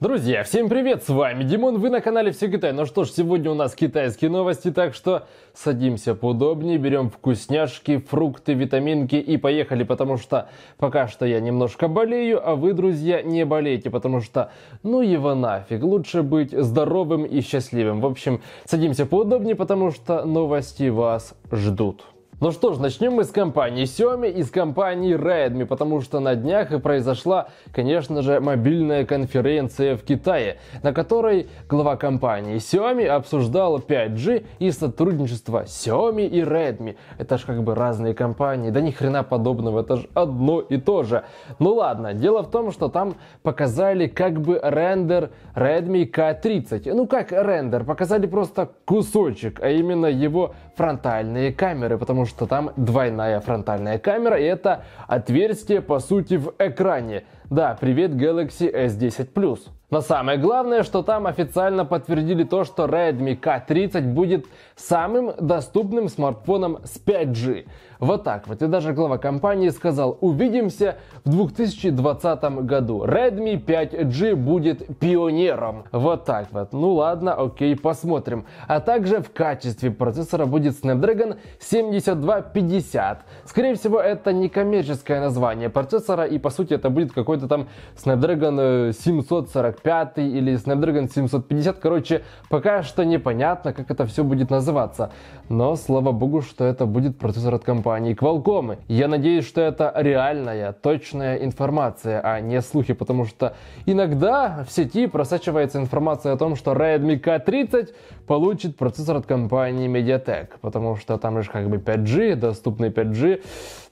Друзья, всем привет, с вами Димон, вы на канале Все Китай. Ну что ж, сегодня у нас китайские новости, так что садимся поудобнее, берем вкусняшки, фрукты, витаминки и поехали, потому что пока что я немножко болею, а вы, друзья, не болейте, потому что ну его нафиг, лучше быть здоровым и счастливым. В общем, садимся поудобнее, потому что новости вас ждут. Ну что ж, начнем мы с компании Xiaomi и с компании Redmi, потому что на днях и произошла, конечно же, мобильная конференция в Китае, на которой глава компании Xiaomi обсуждала 5G и сотрудничество Xiaomi и Redmi. Это ж как бы разные компании, да ни хрена подобного, это же одно и то же. Ну ладно, дело в том, что там показали как бы рендер Redmi K30. Ну как рендер, показали просто кусочек, а именно его фронтальные камеры, потому что там двойная фронтальная камера, и это отверстие по сути в экране. Да, привет Galaxy S10 Plus. Но самое главное, что там официально подтвердили то, что Redmi K30 будет самым доступным смартфоном с 5G. Вот так вот. И даже глава компании сказал, увидимся в 2020 году. Redmi 5G будет пионером. Вот так вот. Ну ладно, окей, посмотрим. А также в качестве процессора будет Snapdragon 7250. Скорее всего, это не коммерческое название процессора, и по сути это будет какой-то там Snapdragon 740 э, 5 или Snapdragon 750. Короче, пока что непонятно, как это все будет называться. Но слава богу, что это будет процессор от компании Qualcomm. Я надеюсь, что это реальная, точная информация, а не слухи, потому что иногда в сети просачивается информация о том, что Redmi K30 получит процессор от компании MediaTek, потому что там же как бы 5G, доступный 5G.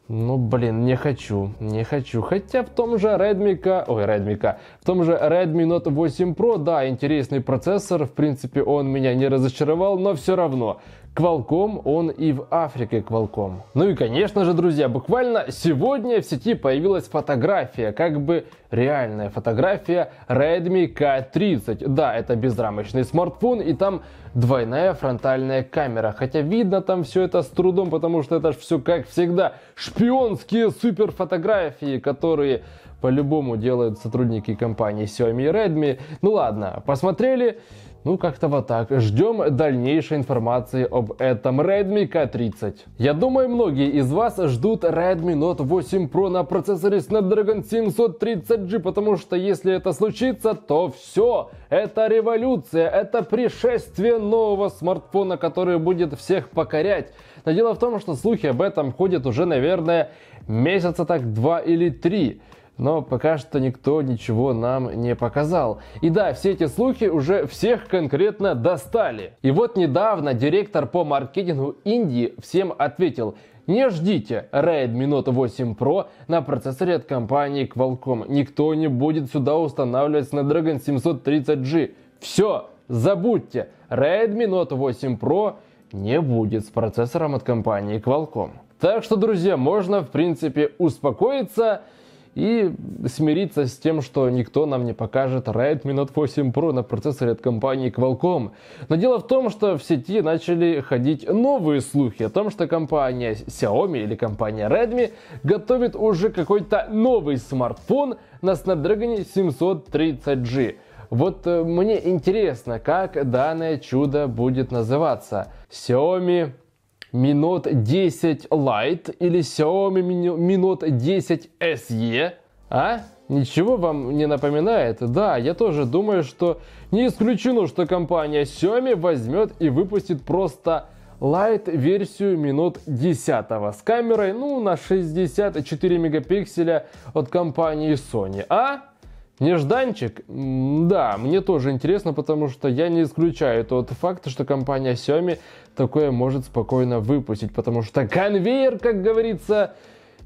Ну, блин, не хочу, не хочу. Хотя в том же Redmi, K, ой, Redmi, K, в том же Redmi Note 8 Pro, да, интересный процессор, в принципе, он меня не разочаровал, но все равно. Квалком он и в Африке квалком. Ну и конечно же, друзья, буквально сегодня в сети появилась фотография, как бы реальная фотография Redmi K30. Да, это безрамочный смартфон и там двойная фронтальная камера. Хотя видно там все это с трудом, потому что это же все как всегда шпионские суперфотографии, которые по-любому делают сотрудники компании Xiaomi и Redmi. Ну ладно, посмотрели. Ну, как-то вот так. Ждем дальнейшей информации об этом Redmi K30. Я думаю, многие из вас ждут Redmi Note 8 Pro на процессоре Snapdragon 730G, потому что если это случится, то все. Это революция, это пришествие нового смартфона, который будет всех покорять. Но дело в том, что слухи об этом ходят уже, наверное, месяца так два или три но пока что никто ничего нам не показал. И да, все эти слухи уже всех конкретно достали. И вот недавно директор по маркетингу Индии всем ответил, не ждите Redmi Note 8 Pro на процессоре от компании Qualcomm. Никто не будет сюда устанавливать Snapdragon 730G. Все, забудьте, Redmi Note 8 Pro не будет с процессором от компании Qualcomm. Так что, друзья, можно, в принципе, успокоиться и смириться с тем, что никто нам не покажет Redmi Note 8 Pro на процессоре от компании Qualcomm. Но дело в том, что в сети начали ходить новые слухи о том, что компания Xiaomi или компания Redmi готовит уже какой-то новый смартфон на Snapdragon 730G. Вот э, мне интересно, как данное чудо будет называться. Xiaomi Mi Note 10 Lite или Xiaomi Mi Note 10 SE, а? Ничего вам не напоминает? Да, я тоже думаю, что не исключено, что компания Xiaomi возьмет и выпустит просто Light версию минут 10 с камерой ну, на 64 мегапикселя от компании Sony. А Нежданчик? Да, мне тоже интересно, потому что я не исключаю тот факт, что компания Xiaomi такое может спокойно выпустить, потому что конвейер, как говорится,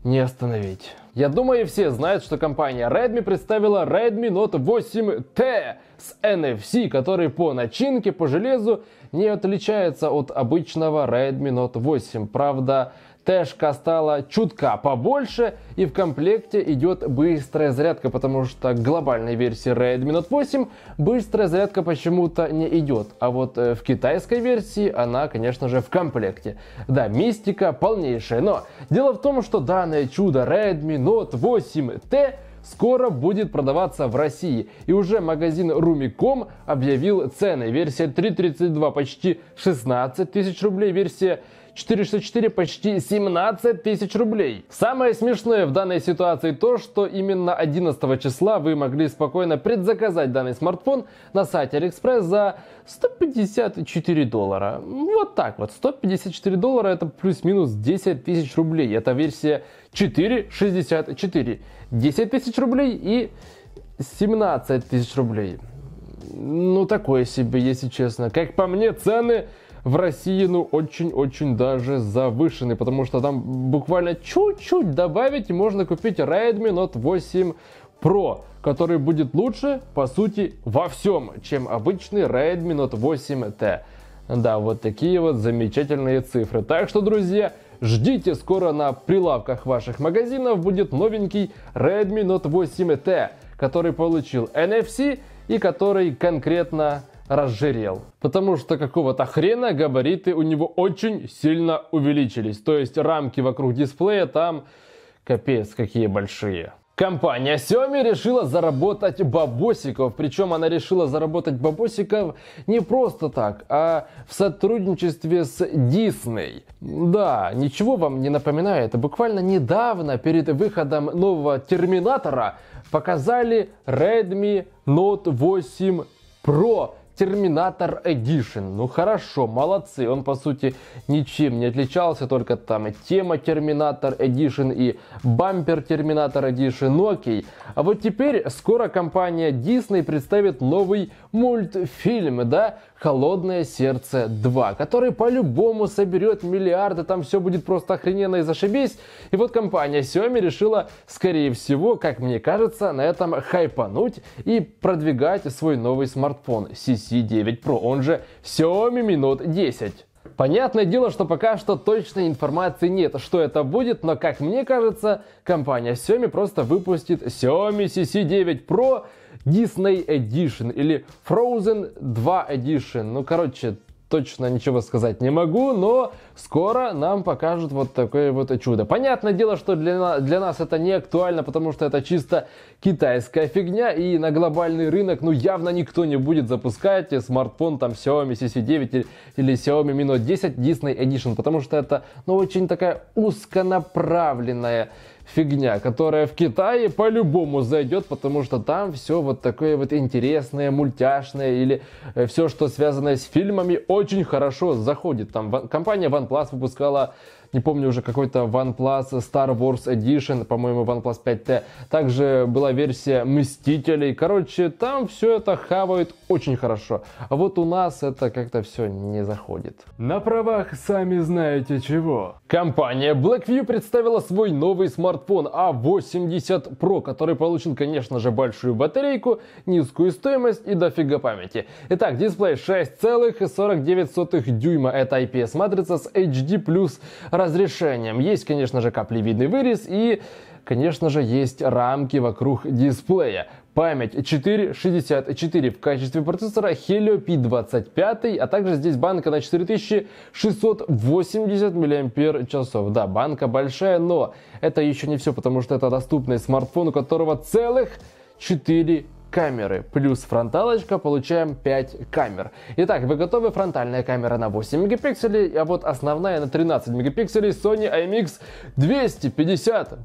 не остановить. Я думаю, все знают, что компания Redmi представила Redmi Note 8T с NFC, который по начинке, по железу не отличается от обычного Redmi Note 8. Правда, Тэшка стала чутка побольше и в комплекте идет быстрая зарядка, потому что к глобальной версии Redmi Note 8 быстрая зарядка почему-то не идет. А вот э, в китайской версии она, конечно же, в комплекте. Да, мистика полнейшая, но дело в том, что данное чудо Redmi Note 8T скоро будет продаваться в России. И уже магазин Rumicom объявил цены. Версия 3.32 почти 16 тысяч рублей, версия 464 почти 17 тысяч рублей. Самое смешное в данной ситуации то, что именно 11 числа вы могли спокойно предзаказать данный смартфон на сайте Алиэкспресс за 154 доллара. Вот так вот, 154 доллара это плюс-минус 10 тысяч рублей. Это версия 464. 10 тысяч рублей и 17 тысяч рублей ну такое себе, если честно. Как по мне, цены в России, ну, очень-очень даже завышенный, потому что там буквально чуть-чуть добавить и можно купить Redmi Note 8 Pro, который будет лучше, по сути, во всем, чем обычный Redmi Note 8T. Да, вот такие вот замечательные цифры. Так что, друзья, ждите, скоро на прилавках ваших магазинов будет новенький Redmi Note 8T, который получил NFC и который конкретно разжирел. Потому что какого-то хрена габариты у него очень сильно увеличились. То есть рамки вокруг дисплея там капец какие большие. Компания Xiaomi решила заработать бабосиков, причем она решила заработать бабосиков не просто так, а в сотрудничестве с Disney. Да, ничего вам не напоминает, буквально недавно перед выходом нового Терминатора показали Redmi Note 8 Pro Терминатор Edition. Ну хорошо, молодцы. Он по сути ничем не отличался, только там тема Терминатор Edition и бампер Терминатор Edition. Ну окей. А вот теперь скоро компания Disney представит новый мультфильм, да? «Холодное сердце 2», который по-любому соберет миллиарды, там все будет просто охрененно и зашибись. И вот компания Xiaomi решила, скорее всего, как мне кажется, на этом хайпануть и продвигать свой новый смартфон CC9 Pro, он же Xiaomi Note 10. Понятное дело, что пока что точной информации нет, что это будет, но, как мне кажется, компания Xiaomi просто выпустит Xiaomi CC9 Pro Disney Edition или Frozen 2 Edition. Ну, короче, точно ничего сказать не могу, но скоро нам покажут вот такое вот чудо. Понятное дело, что для, для нас это не актуально, потому что это чисто китайская фигня, и на глобальный рынок, ну, явно никто не будет запускать смартфон там Xiaomi CC9 или, или Xiaomi Mi Note 10 Disney Edition, потому что это, ну, очень такая узконаправленная фигня, которая в Китае по-любому зайдет, потому что там все вот такое вот интересное, мультяшное или э, все, что связано с фильмами, очень хорошо заходит. Там компания OnePlus выпускала не помню уже какой-то OnePlus Star Wars Edition, по-моему, OnePlus 5T. Также была версия Мстителей. Короче, там все это хавает очень хорошо. А вот у нас это как-то все не заходит. На правах сами знаете чего. Компания BlackView представила свой новый смартфон A80 а Pro, который получил, конечно же, большую батарейку, низкую стоимость и дофига памяти. Итак, дисплей 6,49 дюйма. Это IPS-матрица с HD+, разрешением. Есть, конечно же, каплевидный вырез и, конечно же, есть рамки вокруг дисплея. Память 464 в качестве процессора Helio P25, а также здесь банка на 4680 мАч. Да, банка большая, но это еще не все, потому что это доступный смартфон, у которого целых 4 камеры. Плюс фронталочка, получаем 5 камер. Итак, вы готовы? Фронтальная камера на 8 мегапикселей, а вот основная на 13 мегапикселей Sony IMX 258.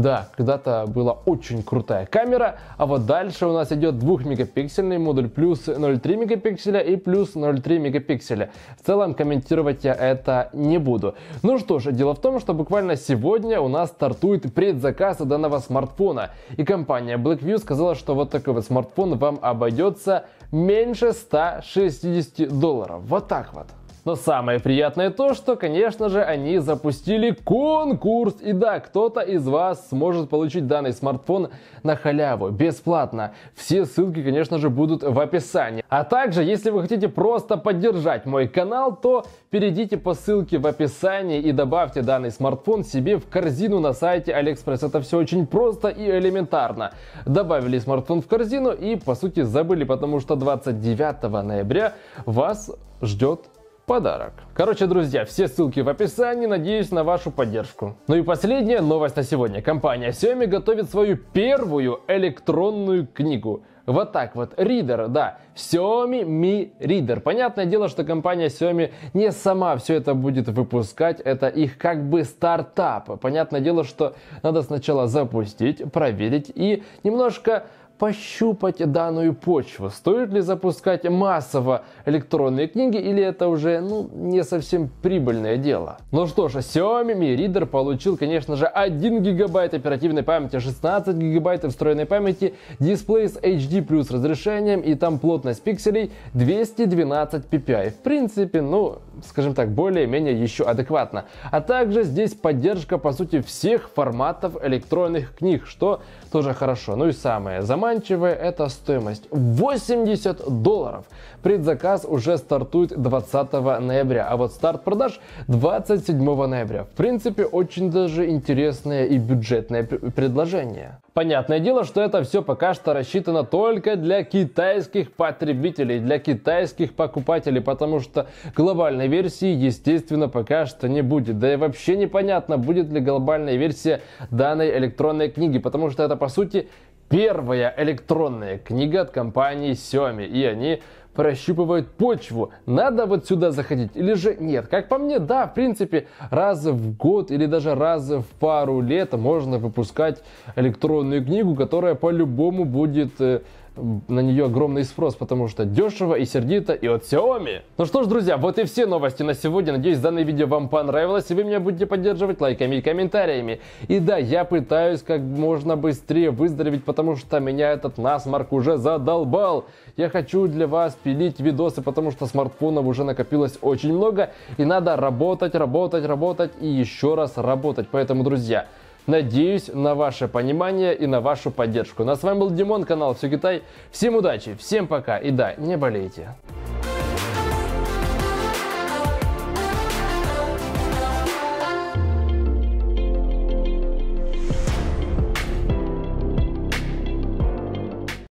Да, когда-то была очень крутая камера, а вот дальше у нас идет 2-мегапиксельный модуль плюс 0,3 мегапикселя и плюс 0,3 мегапикселя. В целом комментировать я это не буду. Ну что ж, дело в том, что буквально сегодня у нас стартует предзаказ данного смартфона. И компания BlackView сказала, что вот такой вот смартфон вам обойдется меньше 160 долларов. Вот так вот. Но самое приятное то, что, конечно же, они запустили конкурс. И да, кто-то из вас сможет получить данный смартфон на халяву, бесплатно. Все ссылки, конечно же, будут в описании. А также, если вы хотите просто поддержать мой канал, то перейдите по ссылке в описании и добавьте данный смартфон себе в корзину на сайте Алиэкспресс. Это все очень просто и элементарно. Добавили смартфон в корзину и, по сути, забыли, потому что 29 ноября вас ждет подарок. Короче, друзья, все ссылки в описании, надеюсь на вашу поддержку. Ну и последняя новость на сегодня. Компания Xiaomi готовит свою первую электронную книгу. Вот так вот, Reader, да, Xiaomi Mi Reader. Понятное дело, что компания Xiaomi не сама все это будет выпускать, это их как бы стартап. Понятное дело, что надо сначала запустить, проверить и немножко пощупать данную почву. Стоит ли запускать массово электронные книги или это уже ну, не совсем прибыльное дело? Ну что ж, Xiaomi Mi Reader получил, конечно же, 1 гигабайт оперативной памяти, 16 гигабайт встроенной памяти, дисплей с HD плюс разрешением и там плотность пикселей 212 ppi. В принципе, ну, скажем так, более-менее еще адекватно. А также здесь поддержка, по сути, всех форматов электронных книг, что тоже хорошо. Ну и самое заманчивое – это стоимость 80 долларов. Предзаказ уже стартует 20 ноября, а вот старт продаж 27 ноября. В принципе, очень даже интересное и бюджетное предложение. Понятное дело, что это все пока что рассчитано только для китайских потребителей, для китайских покупателей, потому что глобальной версии, естественно, пока что не будет. Да и вообще непонятно, будет ли глобальная версия данной электронной книги, потому что это, по сути, первая электронная книга от компании Xiaomi, и они прощупывают почву. Надо вот сюда заходить или же нет? Как по мне, да, в принципе, раз в год или даже раз в пару лет можно выпускать электронную книгу, которая по-любому будет э, на нее огромный спрос, потому что дешево и сердито и от Xiaomi. Ну что ж, друзья, вот и все новости на сегодня. Надеюсь, данное видео вам понравилось, и вы меня будете поддерживать лайками и комментариями. И да, я пытаюсь как можно быстрее выздороветь, потому что меня этот насморк уже задолбал. Я хочу для вас пилить видосы, потому что смартфонов уже накопилось очень много, и надо работать, работать, работать и еще раз работать. Поэтому, друзья, Надеюсь на ваше понимание и на вашу поддержку. На ну, с вами был Димон, канал Все Китай. Всем удачи, всем пока и да, не болейте.